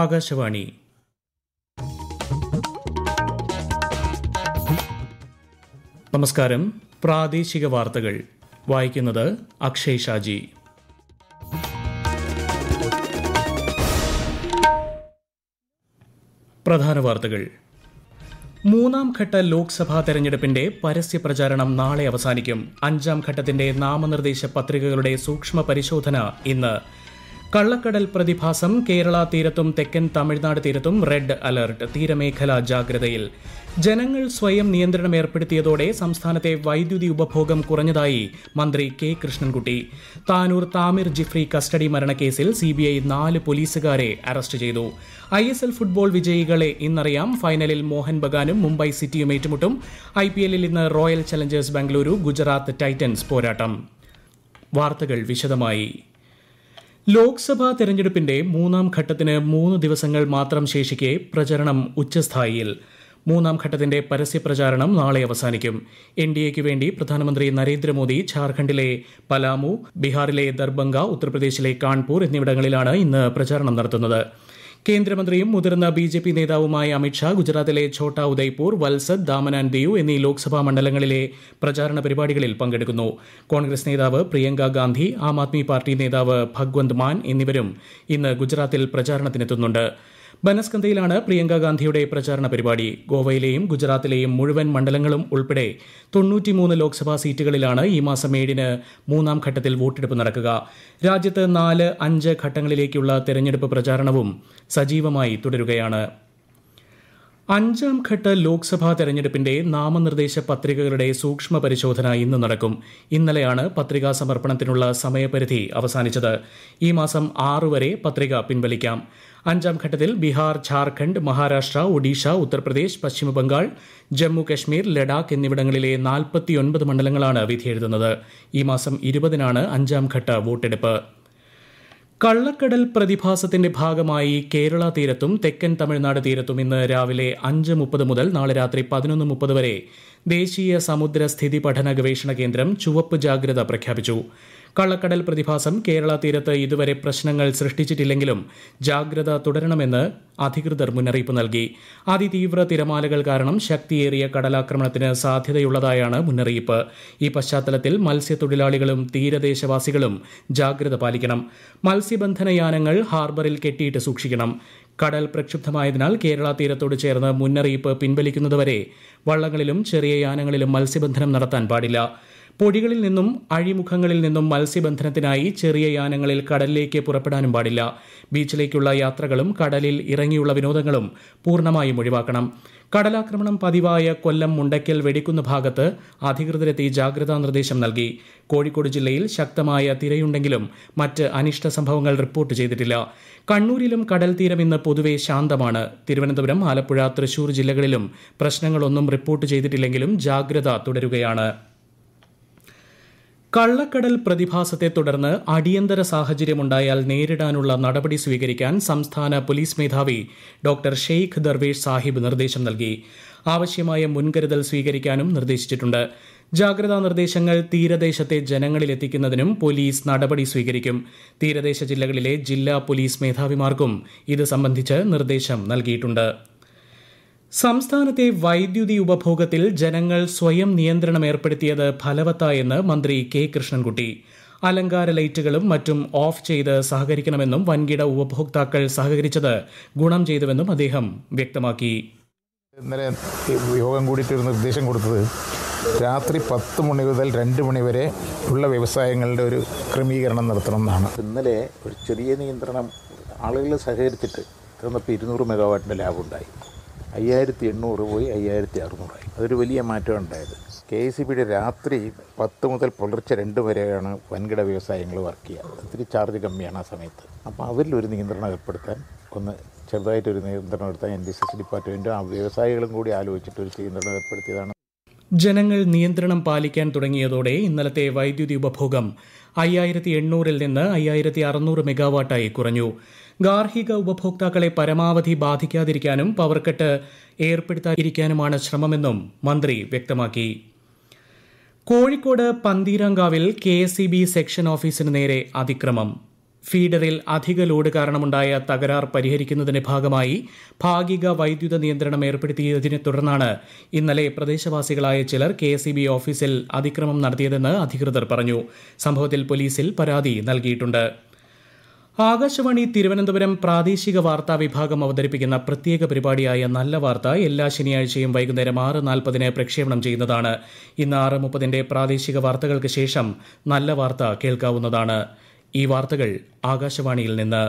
ആകാശവാണി നമസ്കാരം പ്രാദേശിക വാർത്തകൾ വായിക്കുന്നത് അക്ഷയ് ഷാജി പ്രധാന വാർത്തകൾ മൂന്നാം ഘട്ട ലോക്സഭാ തെരഞ്ഞെടുപ്പിന്റെ പരസ്യ പ്രചാരണം നാളെ അവസാനിക്കും അഞ്ചാം ഘട്ടത്തിന്റെ നാമനിർദ്ദേശ പത്രികകളുടെ സൂക്ഷ്മ പരിശോധന ഇന്ന് കള്ളക്കടൽ പ്രതിഭാസം കേരള തീരത്തും തെക്കൻ തമിഴ്നാട് തീരത്തും റെഡ് അലർട്ട് തീരമേഖല ജാഗ്രതയിൽ ജനങ്ങൾ സ്വയം നിയന്ത്രണം ഏർപ്പെടുത്തിയതോടെ സംസ്ഥാനത്തെ വൈദ്യുതി ഉപഭോഗം കുറഞ്ഞതായി മന്ത്രി കെ കൃഷ്ണൻകുട്ടി താനൂർ താമിർ ജിഫ്രി കസ്റ്റഡി മരണക്കേസിൽ സി ബി ഐ നാല് പോലീസുകാരെ അറസ്റ്റ് ചെയ്തു ഐ എസ് എൽ ഫുട്ബോൾ വിജയികളെ ഇന്നറിയാം ഫൈനലിൽ മോഹൻ ബഗാനും മുംബൈ സിറ്റിയും ഏറ്റുമുട്ടും ഐ പി എല്ലിൽ ഇന്ന് royal challengers Bengaluru Gujarat titans പോരാട്ടം വാർത്തകൾ വിശദമായി ലോക്സഭാ തെരഞ്ഞെടുപ്പിന്റെ മൂന്നാം ഘട്ടത്തിന് മൂന്ന് ദിവസങ്ങൾ മാത്രം ശേഷിക്കെ പ്രചരണം ഉച്ചസ്ഥായിയിൽ മൂന്നാം ഘട്ടത്തിന്റെ പരസ്യപ്രചാരണം നാളെ അവസാനിക്കും എൻ ഡി എക്ക് വേണ്ടി പ്രധാനമന്ത്രി നരേന്ദ്രമോദി ഝാർഖണ്ഡിലെ പലാമു ബീഹാറിലെ ദർബംഗ ഉത്തർപ്രദേശിലെ കാൺപൂർ എന്നിവിടങ്ങളിലാണ് ഇന്ന് പ്രചാരണം നടത്തുന്നത് കേന്ദ്രമന്ത്രിയും മുതിർന്ന ബി ജെ പി നേതാവുമായ അമിത്ഷാ ഗുജറാത്തിലെ ഛോട്ടാ ഉദയ്പൂർ വൽസദ് ദാമൻ ആൻഡ് ദിയു എന്നീ ലോക്സഭാ മണ്ഡലങ്ങളിലെ പ്രചാരണ പരിപാടികളിൽ പങ്കെടുക്കുന്നു കോൺഗ്രസ് നേതാവ് പ്രിയങ്ക ഗാന്ധി ആം ആദ്മി പാർട്ടി നേതാവ് ഭഗ്വന്ത് മാൻ എന്നിവരും ഇന്ന് ഗുജറാത്തിൽ പ്രചാരണത്തിനെത്തുന്നുണ്ട് ബനസ്കന്തയിലാണ് പ്രിയങ്ക ഗാന്ധിയുടെ പ്രചാരണ പരിപാടി ഗോവയിലെയും ഗുജറാത്തിലെയും മുഴുവൻ മണ്ഡലങ്ങളും ഉൾപ്പെടെ തൊണ്ണൂറ്റിമൂന്ന് ലോക്സഭാ സീറ്റുകളിലാണ് ഈ മാസം ഏഴിന് മൂന്നാം ഘട്ടത്തിൽ വോട്ടെടുപ്പ് നടക്കുക രാജ്യത്ത് നാല് അഞ്ച് ഘട്ടങ്ങളിലേക്കുള്ള തെരഞ്ഞെടുപ്പ് പ്രചാരണവും സജീവമായി തുടരുകയാണ് അഞ്ചാം ഘട്ട ലോക്സഭാ തെരഞ്ഞെടുപ്പിന്റെ നാമനിർദ്ദേശ പത്രികകളുടെ സൂക്ഷ്മ പരിശോധന ഇന്ന് നടക്കും ഇന്നലെയാണ് പത്രികാ സമർപ്പണത്തിനുള്ള സമയപരിധി അവസാനിച്ചത് ഈ മാസം ആറു വരെ പത്രിക പിൻവലിക്കാം അഞ്ചാം ഘട്ടത്തിൽ ബീഹാർ ഝാർഖണ്ഡ് മഹാരാഷ്ട്ര ഒഡീഷ ഉത്തർപ്രദേശ് പശ്ചിമബംഗാൾ ജമ്മു കശ്മീർ ലഡാക്ക് എന്നിവിടങ്ങളിലെ നാൽപ്പത്തിയൊൻപത് മണ്ഡലങ്ങളാണ് വിധിയെഴുതുന്നത് ഈ മാസം ഇരുപതിനാണ് അഞ്ചാം ഘട്ട വോട്ടെടുപ്പ് കള്ളക്കടൽ പ്രതിഭാസത്തിന്റെ ഭാഗമായി കേരള തീരത്തും തെക്കൻ തമിഴ്നാട് തീരത്തും ഇന്ന് രാവിലെ അഞ്ച് മുപ്പത് മുതൽ നാളെ രാത്രി പതിനൊന്ന് മുപ്പത് വരെ ദേശീയ സമുദ്ര സ്ഥിതി പഠന ഗവേഷണ കേന്ദ്രം ചുവപ്പ് ജാഗ്രത പ്രഖ്യാപിച്ചു കള്ളക്കടൽ പ്രതിഭാസം കേരള തീരത്ത് ഇതുവരെ പ്രശ്നങ്ങൾ സൃഷ്ടിച്ചിട്ടില്ലെങ്കിലും ജാഗ്രത തുടരണമെന്ന് അധികൃതർ മുന്നറിയിപ്പ് നൽകി അതിതീവ്ര തിരമാലകൾ കാരണം ശക്തിയേറിയ കടലാക്രമണത്തിന് സാധ്യതയുള്ളതായാണ് മുന്നറിയിപ്പ് ഈ പശ്ചാത്തലത്തിൽ മത്സ്യത്തൊഴിലാളികളും തീരദേശവാസികളും ജാഗ്രത പാലിക്കണം മത്സ്യബന്ധന യാനങ്ങൾ ഹാർബറിൽ കെട്ടിയിട്ട് സൂക്ഷിക്കണം കടൽ പ്രക്ഷുബ്ധമായതിനാൽ കേരള തീരത്തോട് ചേർന്ന് മുന്നറിയിപ്പ് പിൻവലിക്കുന്നതുവരെ വള്ളങ്ങളിലും ചെറിയ യാനങ്ങളിലും മത്സ്യബന്ധനം നടത്താൻ പാടില്ല പൊടികളിൽ നിന്നും അഴിമുഖങ്ങളിൽ നിന്നും മത്സ്യബന്ധനത്തിനായി ചെറിയ യാനങ്ങളിൽ കടലിലേക്ക് പുറപ്പെടാനും പാടില്ല ബീച്ചിലേക്കുള്ള യാത്രകളും കടലിൽ ഇറങ്ങിയുള്ള വിനോദങ്ങളും പൂർണ്ണമായും ഒഴിവാക്കണം കടലാക്രമണം പതിവായ കൊല്ലം മുണ്ടയ്ക്കൽ വെടിക്കുന്ന ഭാഗത്ത് അധികൃതരെത്തി ജാഗ്രതാ നിർദ്ദേശം നൽകി കോഴിക്കോട് ജില്ലയിൽ ശക്തമായ തിരയുണ്ടെങ്കിലും മറ്റ് അനിഷ്ട സംഭവങ്ങൾ റിപ്പോർട്ട് ചെയ്തിട്ടില്ല കണ്ണൂരിലും കടൽ തീരം ഇന്ന് പൊതുവെ ശാന്തമാണ് തിരുവനന്തപുരം ആലപ്പുഴ തൃശൂർ ജില്ലകളിലും പ്രശ്നങ്ങളൊന്നും റിപ്പോർട്ട് ചെയ്തിട്ടില്ലെങ്കിലും ജാഗ്രത തുടരുകയാണ് കള്ളക്കടൽ പ്രതിഭാസത്തെ തുടർന്ന് അടിയന്തര സാഹചര്യമുണ്ടായാൽ നേരിടാനുള്ള നടപടി സ്വീകരിക്കാൻ സംസ്ഥാന പോലീസ് മേധാവി ഡോക്ടർ ഷെയ്ഖ് ദർവേഷ് സാഹിബ് നിർദ്ദേശം നൽകി ആവശ്യമായ മുൻകരുതൽ സ്വീകരിക്കാനും നിർദ്ദേശിച്ചിട്ടുണ്ട് ജാഗ്രതാ നിർദ്ദേശങ്ങൾ തീരദേശത്തെ ജനങ്ങളിലെത്തിക്കുന്നതിനും പോലീസ് നടപടി സ്വീകരിക്കും തീരദേശ ജില്ലകളിലെ ജില്ലാ പോലീസ് മേധാവിമാർക്കും ഇത് സംബന്ധിച്ച് നിർദ്ദേശം നൽകിയിട്ടുണ്ട് സംസ്ഥാനത്തെ വൈദ്യുതി ഉപഭോഗത്തിൽ ജനങ്ങൾ സ്വയം നിയന്ത്രണം ഏർപ്പെടുത്തിയത് ഫലവത്തായെന്ന് മന്ത്രി കെ കൃഷ്ണൻകുട്ടി അലങ്കാര ലൈറ്റുകളും മറ്റും ഓഫ് ചെയ്ത് സഹകരിക്കണമെന്നും വൻകിട ഉപഭോക്താക്കൾ സഹകരിച്ചത് ഗുണം ചെയ്തുവെന്നും അദ്ദേഹം വ്യക്തമാക്കി ഇന്നലെ യോഗം കൂടിയിട്ട് ഒരു നിർദ്ദേശം കൊടുത്തത് രാത്രി പത്ത് മണി മുതൽ രണ്ട് മണി വരെ ഉള്ള വ്യവസായങ്ങളുടെ ഒരു ക്രമീകരണം നടത്തണം എന്നാണ് ഇന്നലെ ഒരു ചെറിയ നിയന്ത്രണം ആളുകൾ സഹകരിച്ചിട്ട് ഇരുന്നൂറ് മെഗാവാട്ടിൻ്റെ ലാഭമുണ്ടായി അയ്യായിരത്തി എണ്ണൂറ് പോയി അയ്യായിരത്തി അറുന്നൂറായി അതൊരു വലിയ മാറ്റം ഉണ്ടായത് കെ സി പിയുടെ രാത്രി പത്ത് മുതൽ പുലർച്ചെ രണ്ട് വരെയാണ് വൻകിട വ്യവസായങ്ങൾ വർക്ക് ചെയ്യുക ഒത്തിരി ചാർജ് കമ്മിയാണ് ആ സമയത്ത് അപ്പോൾ അവരിലൊരു നിയന്ത്രണം ഏർപ്പെടുത്താൻ ഒന്ന് ചെറുതായിട്ടൊരു നിയന്ത്രണം എടുത്താൽ എൻ ഡി സി സി ഡിപ്പാർട്ട്മെൻറ്റും ആ വ്യവസായികളും കൂടി ആലോചിച്ചിട്ട് ഒരു നിയന്ത്രണം ഏർപ്പെടുത്തിയതാണ് ജനങ്ങൾ നിയന്ത്രണം പാലിക്കാൻ തുടങ്ങിയതോടെ ഇന്നലത്തെ വൈദ്യുതി ഉപഭോഗം അയ്യായിരത്തി എണ്ണൂറിൽ നിന്ന് അയ്യായിരത്തി അറുന്നൂറ് മെഗാവാട്ടായി കുറഞ്ഞു ഗാർഹിക ഉപഭോക്താക്കളെ പരമാവധി ബാധിക്കാതിരിക്കാനും പവർക്കട്ട് ഏർപ്പെടുത്താതിരിക്കാനുമാണ് ശ്രമമെന്നും മന്ത്രി വ്യക്തമാക്കി കോഴിക്കോട് പന്തീരാങ്കാവിൽ കെ സെക്ഷൻ ഓഫീസിന് നേരെ അതിക്രമം ഫീഡറിൽ അധിക ലോഡ് കാരണമുണ്ടായ തകരാർ പരിഹരിക്കുന്നതിന്റെ ഭാഗമായി ഭാഗിക വൈദ്യുത നിയന്ത്രണം ഏർപ്പെടുത്തിയതിനെ തുടർന്നാണ് ഇന്നലെ പ്രദേശവാസികളായ ചിലർ കെ ഓഫീസിൽ അതിക്രമം നടത്തിയതെന്ന് അധികൃതർ പറഞ്ഞു സംഭവത്തിൽ പോലീസിൽ പരാതി നൽകിയിട്ടുണ്ട് ആകാശവാണി തിരുവനന്തപുരം പ്രാദേശിക വാർത്താ വിഭാഗം അവതരിപ്പിക്കുന്ന പ്രത്യേക പരിപാടിയായ നല്ല വാർത്ത എല്ലാ ശനിയാഴ്ചയും വൈകുന്നേരം ആറ് നാൽപ്പതിന് പ്രക്ഷേപണം ചെയ്യുന്നതാണ് ഇന്ന് ആറ് മുപ്പതിന്റെ പ്രാദേശിക വാർത്തകൾക്ക് ശേഷം നല്ല വാർത്ത കേൾക്കാവുന്നതാണ് ഈ വാർത്തകൾ ആകാശവാണിയിൽ നിന്ന്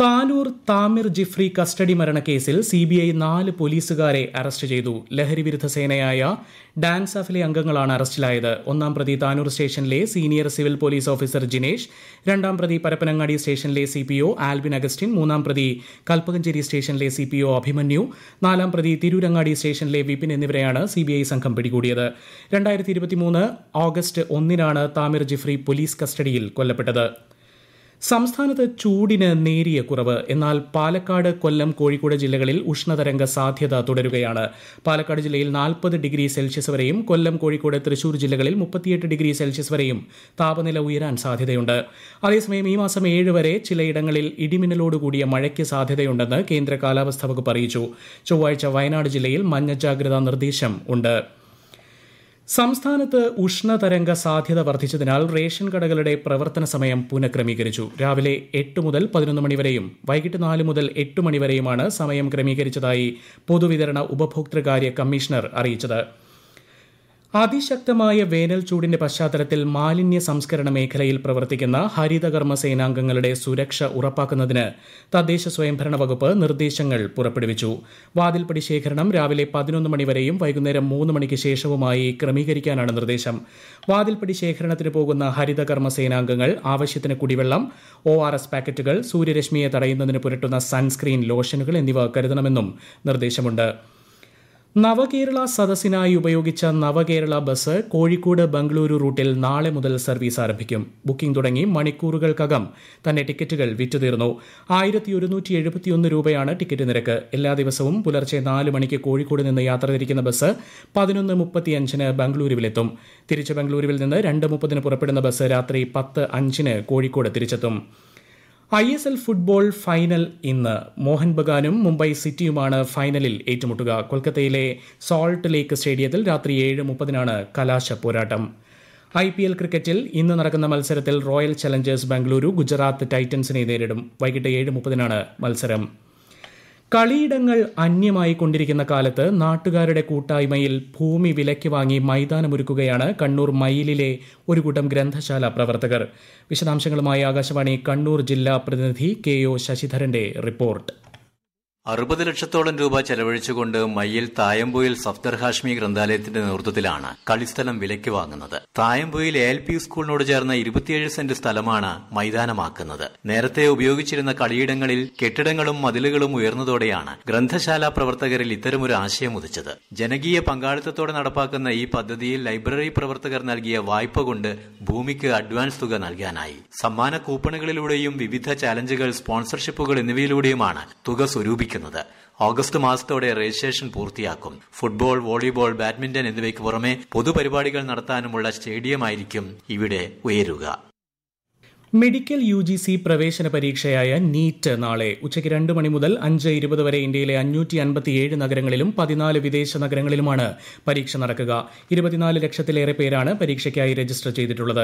താനൂർ താമിർ ജിഫ്രി കസ്റ്റഡി മരണക്കേസിൽ സി ബി ഐ നാല് പോലീസുകാരെ അറസ്റ്റ് ചെയ്തു ലഹരിവിരുദ്ധ സേനയായ ഡാൻസാഫിലെ അംഗങ്ങളാണ് അറസ്റ്റിലായത് ഒന്നാം പ്രതി താനൂർ സ്റ്റേഷനിലെ senior civil police officer Jinesh രണ്ടാം പ്രതി പരപ്പനങ്ങാടി സ്റ്റേഷനിലെ C P O Albin Augustine മൂന്നാം പ്രതി കൽപ്പകഞ്ചേരി സ്റ്റേഷനിലെ സി പി ഒ അഭിമന്യു നാലാം പ്രതി തിരൂരങ്ങാടി സ്റ്റേഷനിലെ വിപിൻ എന്നിവരെയാണ് സി ബി ഐ സംഘം പിടികൂടിയത് രണ്ടായിരത്തി ഇരുപത്തിമൂന്ന് ഓഗസ്റ്റ് ഒന്നിനാണ് താമിർ ജിഫ്രി പോലീസ് കസ്റ്റഡിയിൽ കൊല്ലപ്പെട്ടത് സംസ്ഥാനത്ത് ചൂടിന് നേരിയ കുറവ് എന്നാൽ പാലക്കാട് കൊല്ലം കോഴിക്കോട് ജില്ലകളിൽ ഉഷ്ണതരംഗ സാധ്യത തുടരുകയാണ് പാലക്കാട് ജില്ലയിൽ നാൽപ്പത് ഡിഗ്രി സെൽഷ്യസ് വരെയും കൊല്ലം കോഴിക്കോട് തൃശൂർ ജില്ലകളിൽ മുപ്പത്തിയെട്ട് ഡിഗ്രി സെൽഷ്യസ് വരെയും താപനില ഉയരാൻ സാധ്യതയുണ്ട് അതേസമയം ഈ മാസം ഏഴ് വരെ ചിലയിടങ്ങളിൽ ഇടിമിന്നലോടുകൂടിയ മഴയ്ക്ക് സാധ്യതയുണ്ടെന്ന് കേന്ദ്ര കാലാവസ്ഥാ വകുപ്പ് അറിയിച്ചു ചൊവ്വാഴ്ച വയനാട് ജില്ലയിൽ മഞ്ഞ ജാഗ്രതാ നിർദ്ദേശം ഉണ്ട് സംസ്ഥാനത്ത് ഉഷ്ണതരംഗ സാധ്യത വർദ്ധിച്ചതിനാൽ റേഷൻ കടകളുടെ പ്രവർത്തന സമയം പുനഃക്രമീകരിച്ചു രാവിലെ എട്ട് മുതൽ പതിനൊന്ന് മണിവരെയും വൈകിട്ട് നാല് മുതൽ എട്ട് മണിവരെയുമാണ് സമയം ക്രമീകരിച്ചതായി പൊതുവിതരണ ഉപഭോക്തൃകാര്യ കമ്മീഷണർ അറിയിച്ചത് അതിശക്തമായ വേനൽ ചൂടിന്റെ പശ്ചാത്തലത്തിൽ മാലിന്യ സംസ്കരണ മേഖലയിൽ പ്രവർത്തിക്കുന്ന ഹരിതകർമ്മ സേനാംഗങ്ങളുടെ സുരക്ഷ ഉറപ്പാക്കുന്നതിന് തദ്ദേശ സ്വയംഭരണ വകുപ്പ് നിർദ്ദേശങ്ങൾ പുറപ്പെടുവിച്ചു വാതിൽപ്പടി ശേഖരണം രാവിലെ പതിനൊന്ന് മണിവരെയും വൈകുന്നേരം മൂന്ന് മണിക്ക് ശേഷവുമായി ക്രമീകരിക്കാനാണ് നിർദ്ദേശം വാതിൽപ്പടി ശേഖരണത്തിന് പോകുന്ന ഹരിതകർമ്മ സേനാംഗങ്ങൾ ആവശ്യത്തിന് കുടിവെള്ളം ഒ ആർ എസ് പാക്കറ്റുകൾ സൂര്യരശ്മിയെ തടയുന്നതിന് പുരട്ടുന്ന സൺസ്ക്രീൻ ലോഷനുകൾ എന്നിവ കരുതണമെന്നും നിർദ്ദേശമുണ്ട് നവകേരള സദസ്സിനായി ഉപയോഗിച്ച നവകേരള ബസ് കോഴിക്കോട് ബംഗളൂരു റൂട്ടിൽ നാളെ മുതൽ സർവീസ് ആരംഭിക്കും ബുക്കിംഗ് തുടങ്ങി മണിക്കൂറുകൾക്കകം തന്നെ ടിക്കറ്റുകൾ വിറ്റുതീർന്നു ആയിരത്തി ഒരുന്നൂറ്റി എഴുപത്തിയൊന്ന് രൂപയാണ് ടിക്കറ്റ് നിരക്ക് എല്ലാ ദിവസവും പുലർച്ചെ നാല് മണിക്ക് കോഴിക്കോട് നിന്ന് യാത്ര തിരിക്കുന്ന ബസ് പതിനൊന്ന് മുപ്പത്തിയഞ്ചിന് ബംഗളൂരുവിലെത്തും തിരിച്ച് ബംഗളൂരുവിൽ നിന്ന് രണ്ട് മുപ്പതിന് പുറപ്പെടുന്ന ബസ് രാത്രി പത്ത് അഞ്ചിന് കോഴിക്കോട് തിരിച്ചെത്തും I S L football final ഇന്ന് മോഹൻ ബഗാനും മുംബൈ സിറ്റിയുമാണ് ഫൈനലിൽ ഏറ്റുമുട്ടുക കൊൽക്കത്തയിലെ സോൾട്ട് ലേക്ക് സ്റ്റേഡിയത്തിൽ രാത്രി ഏഴ് മുപ്പതിനാണ് കലാശ പോരാട്ടം ഐ പി എൽ ക്രിക്കറ്റിൽ ഇന്ന് നടക്കുന്ന മത്സരത്തിൽ റോയൽ ചലഞ്ചേഴ്സ് ബംഗളൂരു ഗുജറാത്ത് ടൈറ്റൻസിനെ നേരിടും വൈകിട്ട് ഏഴ് മുപ്പതിനാണ് മത്സരം കളിയിടങ്ങൾ അന്യമായി കൊണ്ടിരിക്കുന്ന കാലത്ത് നാട്ടുകാരുടെ കൂട്ടായ്മയിൽ ഭൂമി വിലയ്ക്ക് വാങ്ങി മൈതാനമൊരുക്കുകയാണ് കണ്ണൂർ മയിലിലെ ഒരു കൂട്ടം ഗ്രന്ഥശാല പ്രവർത്തകർ വിശദാംശങ്ങളുമായി ആകാശവാണി കണ്ണൂർ ജില്ലാ പ്രതിനിധി കെ ഒ ശശിധരന്റെ റിപ്പോർട്ട് അറുപത് ലക്ഷത്തോളം രൂപ ചെലവഴിച്ചുകൊണ്ട് മയ്യിൽ തായമ്പൂയിൽ സഫ്ദർ ഹാഷ്മി ഗ്രന്ഥാലയത്തിന്റെ നേതൃത്വത്തിലാണ് കളിസ്ഥലം വിലയ്ക്ക് വാങ്ങുന്നത് തായമ്പൂയിൽ എ എൽ പി സ്കൂളിനോട് ചേർന്ന ഇരുപത്തിയേഴ് സെന്റ് സ്ഥലമാണ് മൈതാനമാക്കുന്നത് നേരത്തെ ഉപയോഗിച്ചിരുന്ന കളിയിടങ്ങളിൽ കെട്ടിടങ്ങളും മതിലുകളും ഉയർന്നതോടെയാണ് ഗ്രന്ഥശാല പ്രവർത്തകരിൽ ഇത്തരമൊരു ആശയം ഉദിച്ചത് ജനകീയ പങ്കാളിത്തത്തോടെ നടപ്പാക്കുന്ന ഈ പദ്ധതിയിൽ ലൈബ്രറി പ്രവർത്തകർ നൽകിയ വായ്പ കൊണ്ട് ഭൂമിക്ക് അഡ്വാൻസ് തുക നൽകാനായി സമ്മാന കൂപ്പണുകളിലൂടെയും വിവിധ ചാലഞ്ചുകൾ സ്പോൺസർഷിപ്പുകൾ എന്നിവയിലൂടെയുമാണ് തുക സ്വരൂപിക്കുന്നത് പ്രതീക്ഷിക്കുന്നത് ഓഗസ്റ്റ് മാസത്തോടെ രജിസ്ട്രേഷൻ പൂർത്തിയാക്കും ഫുട്ബോൾ വോളിബോൾ ബാഡ്മിന്റൺ എന്നിവയ്ക്ക് പുറമെ പൊതുപരിപാടികൾ നടത്താനുമുള്ള സ്റ്റേഡിയമായിരിക്കും ഇവിടെ ഉയരുക മെഡിക്കൽ യു ജി സി പ്രവേശന പരീക്ഷയായ നീറ്റ് നാളെ ഉച്ചയ്ക്ക് രണ്ട് മണി മുതൽ അഞ്ച് ഇരുപത് വരെ ഇന്ത്യയിലെ അഞ്ഞൂറ്റി അൻപത്തിയേഴ് നഗരങ്ങളിലും പതിനാല് വിദേശ നഗരങ്ങളിലുമാണ് പരീക്ഷ നടക്കുക ഇരുപത്തിനാല് ലക്ഷത്തിലേറെ പേരാണ് പരീക്ഷയ്ക്കായി രജിസ്റ്റർ ചെയ്തിട്ടുള്ളത്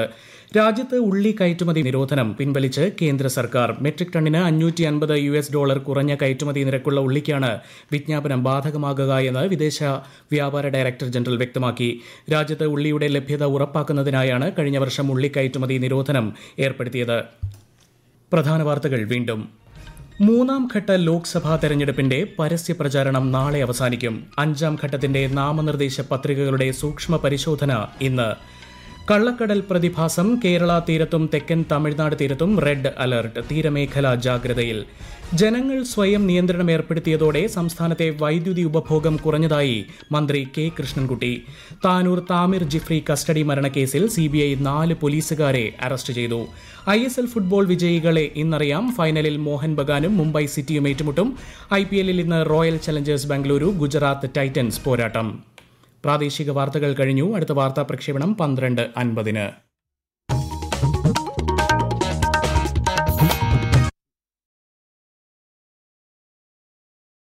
രാജ്യത്ത് ഉള്ളി കയറ്റുമതി നിരോധനം പിൻവലിച്ച് കേന്ദ്ര സർക്കാർ മെട്രിക് ടണ്ണിന് അഞ്ഞൂറ്റി അൻപത് യു എസ് ഡോളർ കുറഞ്ഞ കയറ്റുമതി നിരക്കുള്ള ഉള്ളിക്കാണ് വിജ്ഞാപനം ബാധകമാകുക എന്ന് വിദേശ വ്യാപാര ഡയറക്ടർ ജനറൽ വ്യക്തമാക്കി രാജ്യത്ത് ഉള്ളിയുടെ ലഭ്യത ഉറപ്പാക്കുന്നതിനായാണ് കഴിഞ്ഞ വർഷം ഉള്ളി കയറ്റുമതി നിരോധനം ഏർപ്പെടുത്തിയത് നടത്തിയത് പ്രധാന വാർത്തകൾ വീണ്ടും മൂന്നാം ഘട്ട ലോക്സഭാ തെരഞ്ഞെടുപ്പിന്റെ പരസ്യ പ്രചാരണം നാളെ അവസാനിക്കും അഞ്ചാം ഘട്ടത്തിന്റെ നാമനിർദ്ദേശ പത്രികകളുടെ സൂക്ഷ്മ പരിശോധന ഇന്ന് കള്ളക്കടൽ പ്രതിഭാസം കേരള തീരത്തും തെക്കൻ തമിഴ്നാട് തീരത്തും റെഡ് അലർട്ട് തീരമേഖല ജാഗ്രതയിൽ ജനങ്ങൾ സ്വയം നിയന്ത്രണം ഏർപ്പെടുത്തിയതോടെ സംസ്ഥാനത്തെ വൈദ്യുതി ഉപഭോഗം കുറഞ്ഞതായി മന്ത്രി കെ കൃഷ്ണൻകുട്ടി താനൂർ താമിർ ജിഫ്രി കസ്റ്റഡി മരണക്കേസിൽ സി ബി ഐ നാല് പോലീസുകാരെ അറസ്റ്റ് ചെയ്തു ഐ എസ് എൽ ഫുട്ബോൾ വിജയികളെ ഇന്നറിയാം ഫൈനലിൽ മോഹൻ ബഗാനും മുംബൈ സിറ്റിയും ഏറ്റുമുട്ടും ഐ പി എല്ലിൽ ഇന്ന് royal challengers Bengaluru Gujarat titans പോരാട്ടം പ്രാദേശിക വാർത്തകൾ കഴിഞ്ഞു അടുത്ത വാർത്താ പ്രക്ഷേപണം പന്ത്രണ്ട് അൻപതിന്